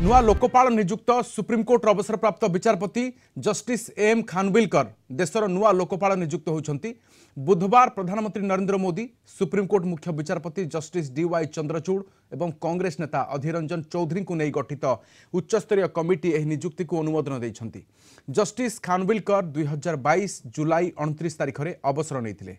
नुआ लोकपाल निजुक्त सुप्रीमकोर्ट अवसरप्राप्त विचारपति जस्टिस एम खानविलकर देशर नुआ लोकपाल निजुक्त होती बुधवार प्रधानमंत्री नरेंद्र मोदी सुप्रीमकोर्ट मुख्य विचारपति जस्टिस डीवाई चंद्रचूड़ एवं कांग्रेस नेता अधीर रंजन चौधरी को नहीं गठित उच्चस्तरीय कमिटी यह निजुक्ति को अनुमोदन देखते जस्टिस खानविलकर दुई हजार बैस जुलाई अणतीस तारीख में अवसर नहीं